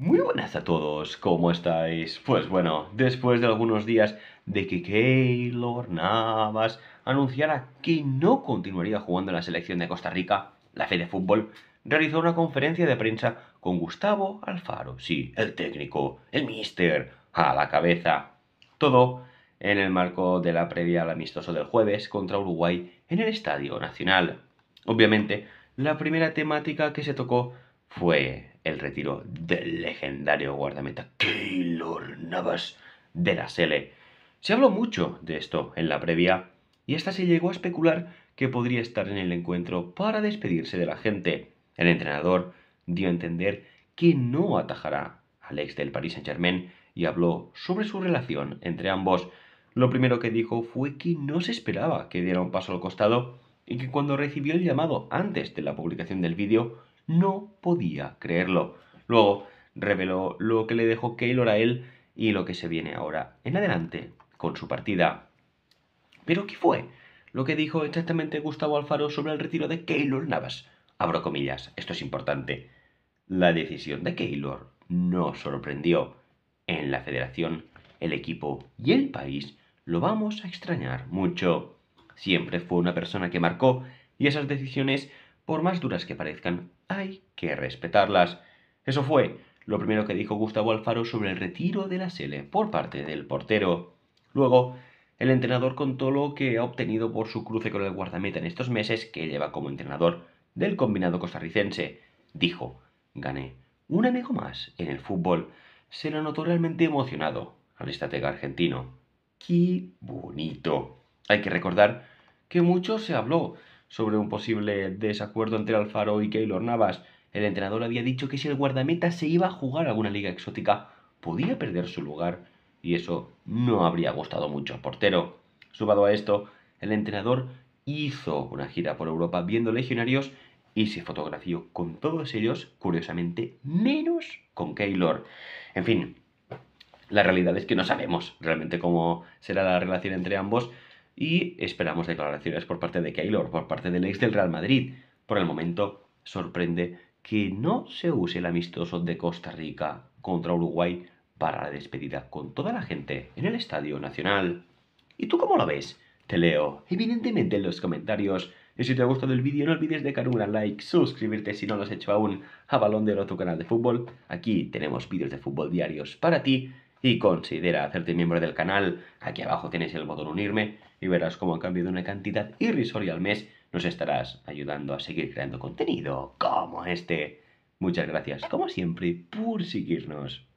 Muy buenas a todos, ¿cómo estáis? Pues bueno, después de algunos días de que Keylor Navas anunciara que no continuaría jugando en la selección de Costa Rica, la fe de fútbol realizó una conferencia de prensa con Gustavo Alfaro, sí, el técnico, el mister, a la cabeza. Todo en el marco de la previa al amistoso del jueves contra Uruguay en el Estadio Nacional. Obviamente, la primera temática que se tocó fue el retiro del legendario guardameta Keylor Navas de la Sele. Se habló mucho de esto en la previa y hasta se llegó a especular que podría estar en el encuentro para despedirse de la gente. El entrenador dio a entender que no atajará al ex del Paris Saint-Germain y habló sobre su relación entre ambos. Lo primero que dijo fue que no se esperaba que diera un paso al costado y que cuando recibió el llamado antes de la publicación del vídeo no podía creerlo. Luego reveló lo que le dejó Keylor a él y lo que se viene ahora en adelante con su partida. Pero ¿qué fue lo que dijo exactamente Gustavo Alfaro sobre el retiro de Keylor Navas? Abro comillas, esto es importante. La decisión de Keylor no sorprendió. En la federación, el equipo y el país lo vamos a extrañar mucho. Siempre fue una persona que marcó y esas decisiones por más duras que parezcan, hay que respetarlas. Eso fue lo primero que dijo Gustavo Alfaro sobre el retiro de la Sele por parte del portero. Luego, el entrenador contó lo que ha obtenido por su cruce con el guardameta en estos meses que lleva como entrenador del combinado costarricense. Dijo, gané un amigo más en el fútbol. Se lo notó realmente emocionado al estratega argentino. ¡Qué bonito! Hay que recordar que mucho se habló sobre un posible desacuerdo entre Alfaro y Keylor Navas. El entrenador había dicho que si el guardameta se iba a jugar a alguna liga exótica, podía perder su lugar, y eso no habría gustado mucho al portero. Subado a esto, el entrenador hizo una gira por Europa viendo legionarios y se fotografió con todos ellos, curiosamente, menos con Keylor. En fin, la realidad es que no sabemos realmente cómo será la relación entre ambos, y esperamos declaraciones por parte de Keylor, por parte del ex del Real Madrid. Por el momento, sorprende que no se use el amistoso de Costa Rica contra Uruguay para la despedida con toda la gente en el Estadio Nacional. ¿Y tú cómo lo ves? Te leo, evidentemente, en los comentarios. Y si te ha gustado el vídeo, no olvides dejar un like, suscribirte si no lo has hecho aún a Balón de otro canal de fútbol. Aquí tenemos vídeos de fútbol diarios para ti y considera hacerte miembro del canal. Aquí abajo tienes el botón unirme y verás cómo a cambio de una cantidad irrisoria al mes nos estarás ayudando a seguir creando contenido como este. Muchas gracias, como siempre, por seguirnos.